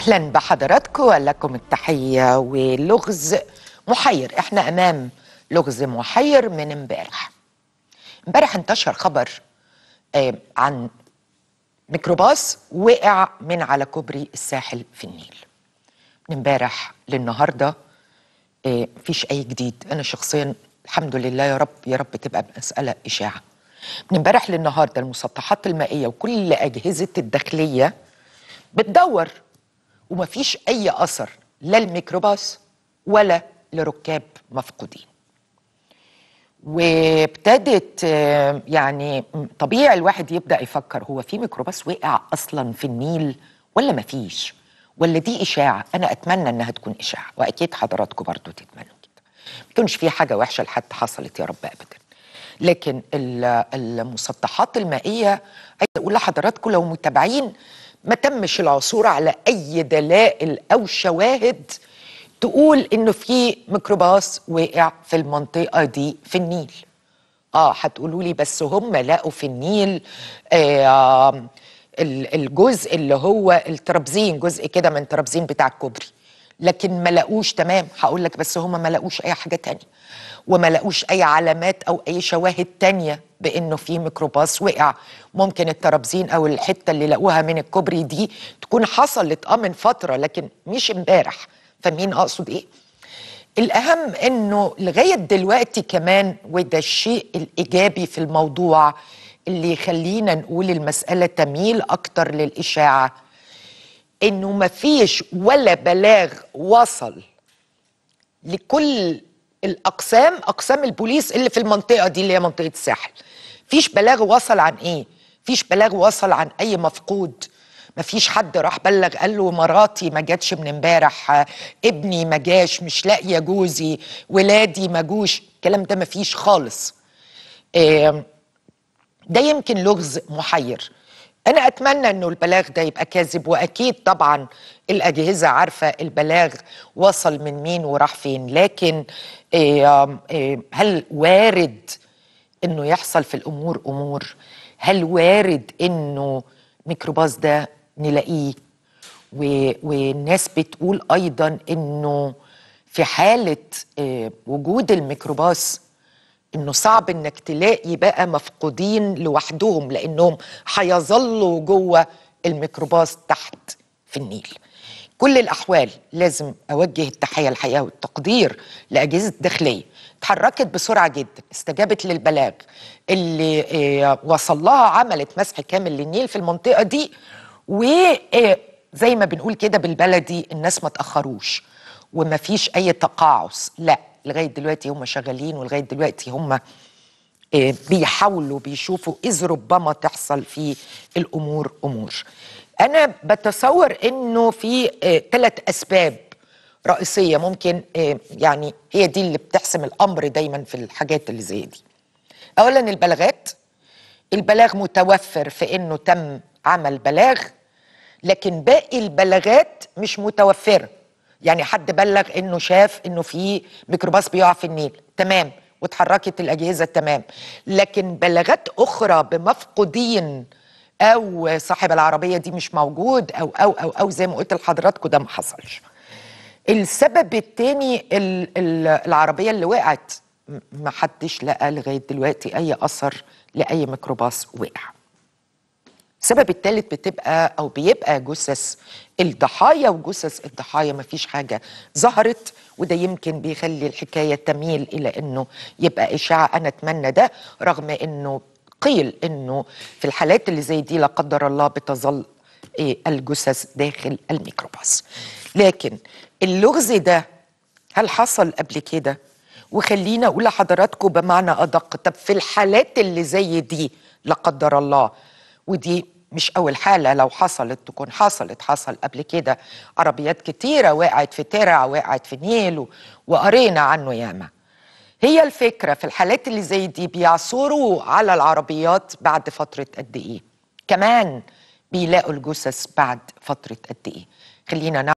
اهلا بحضراتكم ولكم التحيه ولغز محير احنا امام لغز محير من امبارح امبارح انتشر خبر عن ميكروباص وقع من على كوبري الساحل في النيل من امبارح للنهارده مفيش اي جديد انا شخصيا الحمد لله يا رب يا رب تبقى مساله اشاعه من امبارح للنهارده المسطحات المائيه وكل اجهزه الداخليه بتدور ومفيش أي أثر لا الميكروباص ولا لركاب مفقودين وابتدت يعني طبيعي الواحد يبدا يفكر هو في ميكروباص وقع اصلا في النيل ولا مفيش ولا دي اشاعه انا اتمنى انها تكون اشاعه واكيد حضراتكم برضو تتمنوا كده ما تكونش في حاجه وحشه لحد حصلت يا رب ابدا لكن المسطحات المائيه عايزه اقول لحضراتكم لو متابعين ما تمش العثور على أي دلائل أو شواهد تقول إنه في ميكروباص وقع في المنطقة دي في النيل آه هتقولوا لي بس هم لقوا في النيل آه الجزء اللي هو الترابزين جزء كده من ترابزين بتاع الكوبري لكن ما لاقوش تمام هقول لك بس هم ما لاقوش اي حاجه تانية وما لاقوش اي علامات او اي شواهد تانية بانه في ميكروباص وقع ممكن الترابزين او الحته اللي لقوها من الكوبري دي تكون حصلت اه من فتره لكن مش امبارح فمين اقصد ايه الاهم انه لغايه دلوقتي كمان وده الشيء الايجابي في الموضوع اللي يخلينا نقول المساله تميل اكتر للاشاعه انه مفيش ولا بلاغ وصل لكل الاقسام اقسام البوليس اللي في المنطقه دي اللي هي منطقه الساحل فيش بلاغ وصل عن ايه فيش بلاغ وصل عن اي مفقود مفيش حد راح بلغ قال له مراتي ما جاتش من امبارح ابني ما جاش مش لاقيه جوزي ولادي ما جوش الكلام ده مفيش خالص ده يمكن لغز محير أنا أتمنى أنه البلاغ ده يبقى كاذب وأكيد طبعا الأجهزة عارفة البلاغ وصل من مين وراح فين لكن هل وارد أنه يحصل في الأمور أمور هل وارد أنه ميكروباص ده نلاقيه والناس بتقول أيضا أنه في حالة آه، وجود الميكروباص انه صعب انك تلاقي بقى مفقودين لوحدهم لانهم هيظلوا جوه الميكروباص تحت في النيل كل الاحوال لازم اوجه التحيه الحقيقه والتقدير لاجهزه الداخليه اتحركت بسرعه جدا استجابت للبلاغ اللي آه، وصل لها عملت مسح كامل للنيل في المنطقه دي وزي آه، ما بنقول كده بالبلدي الناس ما تاخروش وما فيش اي تقاعس لا لغايه دلوقتي هم شغالين ولغايه دلوقتي هم آه، بيحاولوا بيشوفوا اذ ربما تحصل في الامور امور. انا بتصور انه في ثلاث آه، اسباب رئيسيه ممكن آه، يعني هي دي اللي بتحسم الامر دايما في الحاجات اللي زي دي. اولا البلاغات البلاغ متوفر في انه تم عمل بلاغ لكن باقي البلاغات مش متوفره يعني حد بلغ انه شاف انه في ميكروباص بيقع في النيل تمام واتحركت الاجهزه تمام لكن بلاغات اخرى بمفقودين او صاحب العربيه دي مش موجود او او او او زي ما قلت لحضراتكم ده ما حصلش السبب الثاني العربيه اللي وقعت ما حدش لقى لغايه دلوقتي اي اثر لاي ميكروباص وقع السبب الثالث بتبقى او بيبقى جثث الضحايا وجثث الضحايا ما فيش حاجه ظهرت وده يمكن بيخلي الحكايه تميل الى انه يبقى اشاعه انا اتمنى ده رغم انه قيل انه في الحالات اللي زي دي لا قدر الله بتظل إيه، الجثث داخل الميكروباص لكن اللغز ده هل حصل قبل كده وخلينا اقول لحضراتكم بمعنى ادق طب في الحالات اللي زي دي لا قدر الله ودي مش أول حالة لو حصلت تكون حصلت حصل قبل كده عربيات كتيرة وقعت في ترع وقعت في نيل وقرينا عنه ياما هي الفكرة في الحالات اللي زي دي بيعثروا على العربيات بعد فترة قد إيه كمان بيلاقوا الجثث بعد فترة قد إيه خلينا